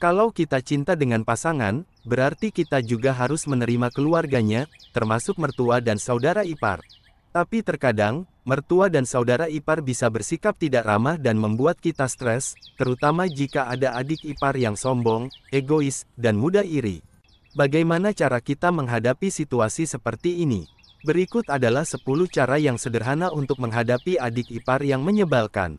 Kalau kita cinta dengan pasangan, berarti kita juga harus menerima keluarganya, termasuk mertua dan saudara ipar. Tapi terkadang, mertua dan saudara ipar bisa bersikap tidak ramah dan membuat kita stres, terutama jika ada adik ipar yang sombong, egois, dan mudah iri. Bagaimana cara kita menghadapi situasi seperti ini? Berikut adalah 10 cara yang sederhana untuk menghadapi adik ipar yang menyebalkan.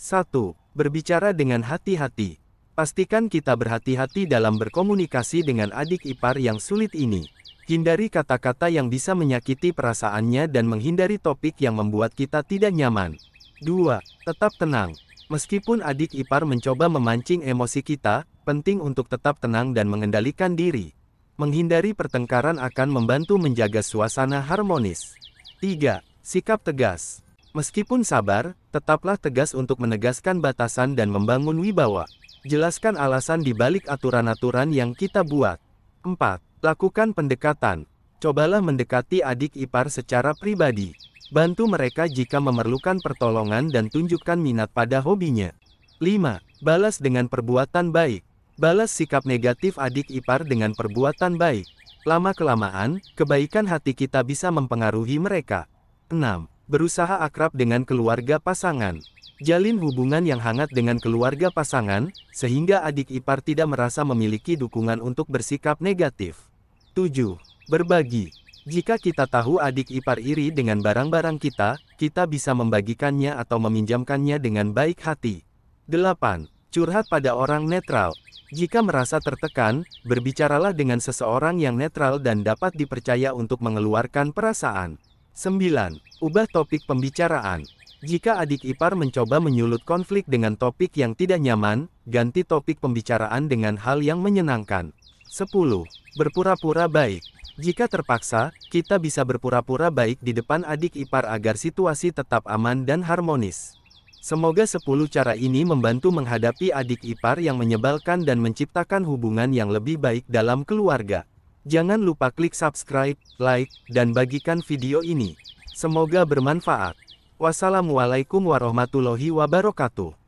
1. Berbicara dengan hati-hati. Pastikan kita berhati-hati dalam berkomunikasi dengan adik ipar yang sulit ini. Hindari kata-kata yang bisa menyakiti perasaannya dan menghindari topik yang membuat kita tidak nyaman. 2. Tetap tenang. Meskipun adik ipar mencoba memancing emosi kita, penting untuk tetap tenang dan mengendalikan diri. Menghindari pertengkaran akan membantu menjaga suasana harmonis. 3. Sikap tegas. Meskipun sabar, tetaplah tegas untuk menegaskan batasan dan membangun wibawa. Jelaskan alasan di balik aturan-aturan yang kita buat. 4. Lakukan pendekatan. Cobalah mendekati adik ipar secara pribadi. Bantu mereka jika memerlukan pertolongan dan tunjukkan minat pada hobinya. 5. Balas dengan perbuatan baik. Balas sikap negatif adik ipar dengan perbuatan baik. Lama-kelamaan, kebaikan hati kita bisa mempengaruhi mereka. 6 berusaha akrab dengan keluarga pasangan. Jalin hubungan yang hangat dengan keluarga pasangan, sehingga adik ipar tidak merasa memiliki dukungan untuk bersikap negatif. 7. Berbagi Jika kita tahu adik ipar iri dengan barang-barang kita, kita bisa membagikannya atau meminjamkannya dengan baik hati. 8. Curhat pada orang netral Jika merasa tertekan, berbicaralah dengan seseorang yang netral dan dapat dipercaya untuk mengeluarkan perasaan. 9. Ubah topik pembicaraan. Jika adik ipar mencoba menyulut konflik dengan topik yang tidak nyaman, ganti topik pembicaraan dengan hal yang menyenangkan. 10. Berpura-pura baik. Jika terpaksa, kita bisa berpura-pura baik di depan adik ipar agar situasi tetap aman dan harmonis. Semoga 10 cara ini membantu menghadapi adik ipar yang menyebalkan dan menciptakan hubungan yang lebih baik dalam keluarga. Jangan lupa klik subscribe, like, dan bagikan video ini. Semoga bermanfaat. Wassalamualaikum warahmatullahi wabarakatuh.